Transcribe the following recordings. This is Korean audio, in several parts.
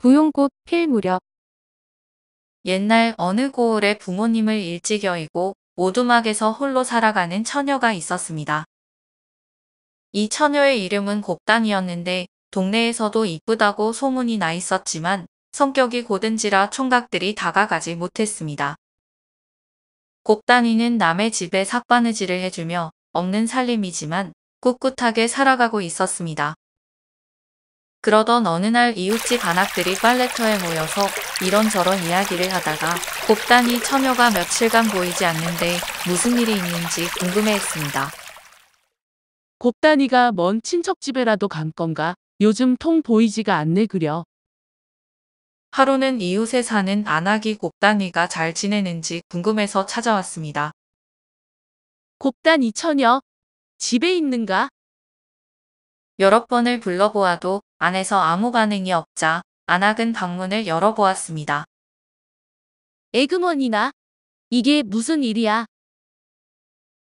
부용꽃 필 무렵 옛날 어느 고을에 부모님을 일찍 여이고 오두막에서 홀로 살아가는 처녀가 있었습니다. 이 처녀의 이름은 곱단이었는데 동네에서도 이쁘다고 소문이 나 있었지만 성격이 고든지라 총각들이 다가가지 못했습니다. 곱단이는 남의 집에 삭바느질을 해주며 없는 살림이지만 꿋꿋하게 살아가고 있었습니다. 그러던 어느 날 이웃집 아악들이 빨래터에 모여서 이런저런 이야기를 하다가 곱단이 처녀가 며칠간 보이지 않는데 무슨 일이 있는지 궁금해했습니다. 곱단이가 먼 친척집에라도 간 건가? 요즘 통 보이지가 않네 그려. 하루는 이웃에 사는 안악이 곱단이가 잘 지내는지 궁금해서 찾아왔습니다. 곱단이 처녀, 집에 있는가? 여러 번을 불러보아도 안에서 아무 반응이 없자 안학은 방문을 열어보았습니다. 에그먼이나 이게 무슨 일이야?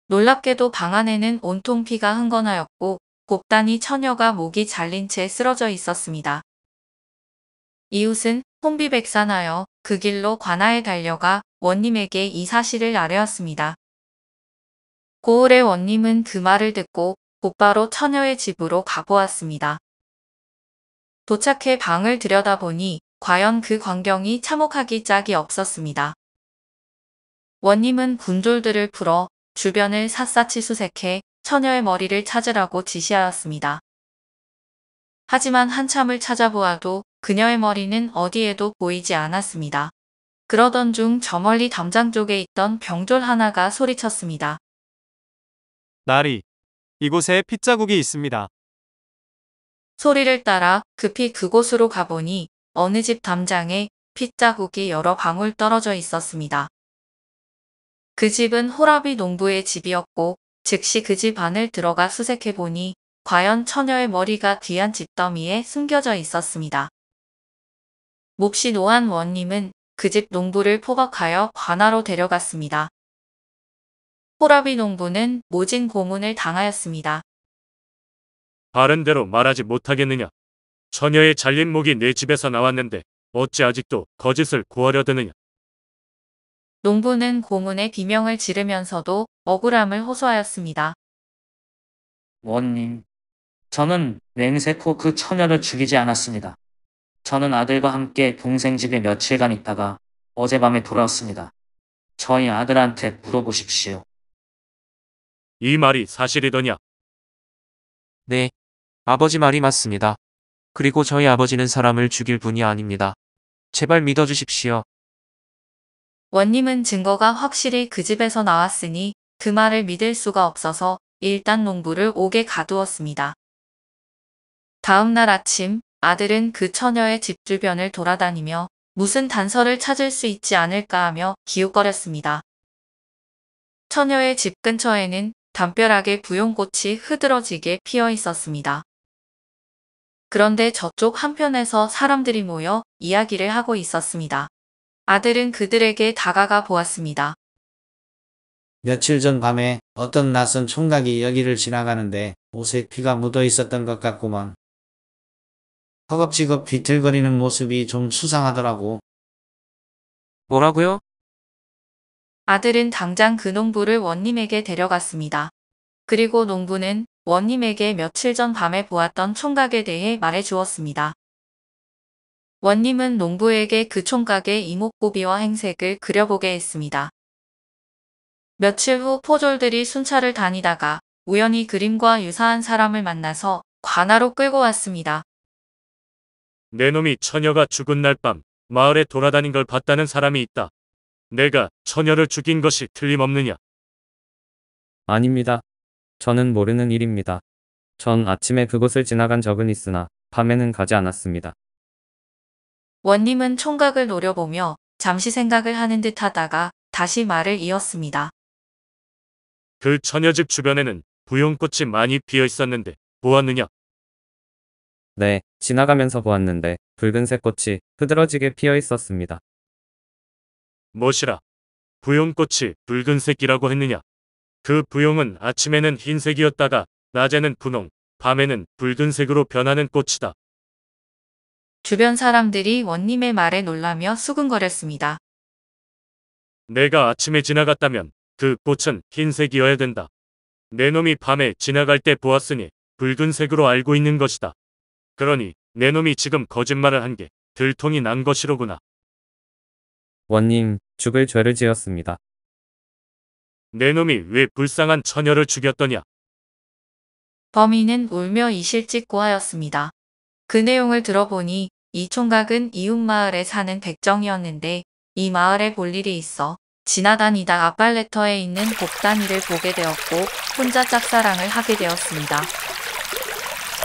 놀랍게도 방 안에는 온통 피가 흥건하였고 곱단이 처녀가 목이 잘린 채 쓰러져 있었습니다. 이웃은 혼비백산하여 그 길로 관아에 달려가 원님에게 이 사실을 아뢰었습니다. 고을의 원님은 그 말을 듣고 곧바로 처녀의 집으로 가보았습니다. 도착해 방을 들여다보니 과연 그 광경이 참혹하기 짝이 없었습니다. 원님은 군졸들을 풀어 주변을 샅샅이 수색해 처녀의 머리를 찾으라고 지시하였습니다. 하지만 한참을 찾아보아도 그녀의 머리는 어디에도 보이지 않았습니다. 그러던 중 저 멀리 담장 쪽에 있던 병졸 하나가 소리쳤습니다. 나리, 이곳에 핏자국이 있습니다. 소리를 따라 급히 그곳으로 가보니 어느 집 담장에 핏자국이 여러 방울 떨어져 있었습니다. 그 집은 호라비 농부의 집이었고 즉시 그 집 안을 들어가 수색해보니 과연 처녀의 머리가 귀한 집더미에 숨겨져 있었습니다. 몹시 노한 원님은 그 집 농부를 포박하여 관하로 데려갔습니다. 호라비 농부는 모진 고문을 당하였습니다. 바른대로 말하지 못하겠느냐. 처녀의 잘린 목이 내 집에서 나왔는데 어찌 아직도 거짓을 구하려 드느냐. 농부는 고문의 비명을 지르면서도 억울함을 호소하였습니다. 원님, 저는 맹세코 그 처녀를 죽이지 않았습니다. 저는 아들과 함께 동생 집에 며칠간 있다가 어젯밤에 돌아왔습니다. 저희 아들한테 물어보십시오. 이 말이 사실이더냐? 네, 아버지 말이 맞습니다. 그리고 저희 아버지는 사람을 죽일 분이 아닙니다. 제발 믿어주십시오. 원님은 증거가 확실히 그 집에서 나왔으니 그 말을 믿을 수가 없어서 일단 농부를 옥에 가두었습니다. 다음 날 아침 아들은 그 처녀의 집 주변을 돌아다니며 무슨 단서를 찾을 수 있지 않을까 하며 기웃거렸습니다. 처녀의 집 근처에는 담벼락에 부용꽃이 흐드러지게 피어 있었습니다. 그런데 저쪽 한편에서 사람들이 모여 이야기를 하고 있었습니다. 아들은 그들에게 다가가 보았습니다. 며칠 전 밤에 어떤 낯선 총각이 여기를 지나가는데 옷에 피가 묻어 있었던 것 같구먼. 허겁지겁 비틀거리는 모습이 좀 수상하더라고. 뭐라고요? 아들은 당장 그 농부를 원님에게 데려갔습니다. 그리고 농부는 원님에게 며칠 전 밤에 보았던 총각에 대해 말해 주었습니다. 원님은 농부에게 그 총각의 이목구비와 행색을 그려보게 했습니다. 며칠 후 포졸들이 순찰을 다니다가 우연히 그림과 유사한 사람을 만나서 관아로 끌고 왔습니다. 내 놈이 처녀가 죽은 날 밤 마을에 돌아다닌 걸 봤다는 사람이 있다. 내가 처녀를 죽인 것이 틀림없느냐? 아닙니다. 저는 모르는 일입니다. 전 아침에 그곳을 지나간 적은 있으나 밤에는 가지 않았습니다. 원님은 총각을 노려보며 잠시 생각을 하는 듯 하다가 다시 말을 이었습니다. 그 처녀집 주변에는 부용꽃이 많이 피어 있었는데 보았느냐? 네, 지나가면서 보았는데 붉은색 꽃이 흐드러지게 피어 있었습니다. 무엇이라? 부용꽃이 붉은색이라고 했느냐? 그 부용은 아침에는 흰색이었다가 낮에는 분홍, 밤에는 붉은색으로 변하는 꽃이다. 주변 사람들이 원님의 말에 놀라며 수근거렸습니다. 내가 아침에 지나갔다면 그 꽃은 흰색이어야 된다. 내 놈이 밤에 지나갈 때 보았으니 붉은색으로 알고 있는 것이다. 그러니 내 놈이 지금 거짓말을 한 게 들통이 난 것이로구나. 원님, 죽을 죄를 지었습니다. 내 놈이 왜 불쌍한 처녀를 죽였더냐? 범인은 울며 이실직고하였습니다. 그 내용을 들어보니 이 총각은 이웃마을에 사는 백정이었는데 이 마을에 볼 일이 있어 지나다니다 아빨레터에 있는 복단이를 보게 되었고 혼자 짝사랑을 하게 되었습니다.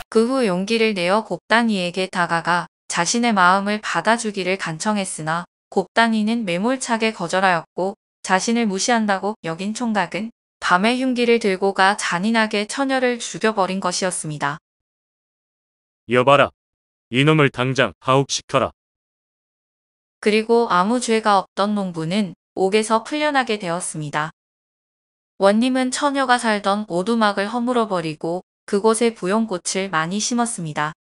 그 후 용기를 내어 곱단이에게 다가가 자신의 마음을 받아주기를 간청했으나 곱단이는 매몰차게 거절하였고 자신을 무시한다고 여긴 총각은 밤에 흉기를 들고 가 잔인하게 처녀를 죽여버린 것이었습니다. 여봐라. 이놈을 당장 하옥시켜라. 그리고 아무 죄가 없던 농부는 옥에서 풀려나게 되었습니다. 원님은 처녀가 살던 오두막을 허물어버리고 그곳에 부용꽃을 많이 심었습니다.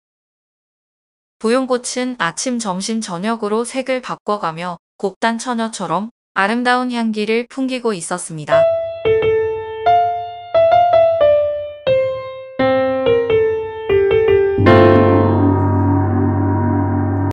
부용꽃은 아침, 점심, 저녁으로 색을 바꿔가며 곱단 처녀처럼 아름다운 향기를 풍기고 있었습니다.